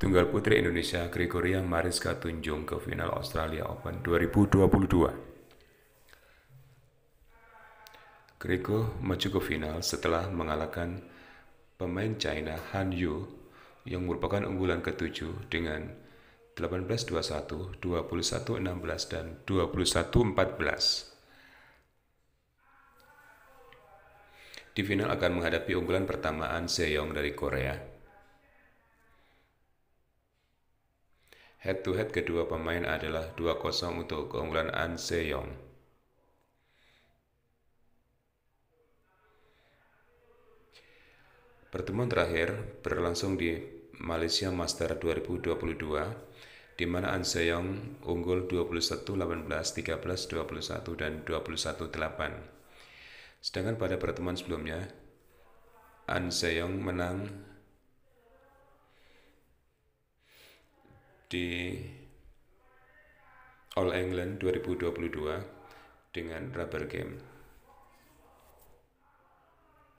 tunggal putri Indonesia Gregoria Mariska Tunjung ke final Australia Open 2022. Grego maju ke final setelah mengalahkan pemain China Han Yu yang merupakan unggulan ketujuh dengan 18-21, 21-16, dan 21-14. Di final akan menghadapi unggulan pertama An Seyong dari Korea. Head to head kedua pemain adalah 2-0 untuk keunggulan An Seyong. Pertemuan terakhir berlangsung di Malaysia Master 2022 di mana An Seyong unggul 21-18, 13-21 dan 21-8. Sedangkan pada pertemuan sebelumnya An Seyong menang di All England 2022 dengan rubber game.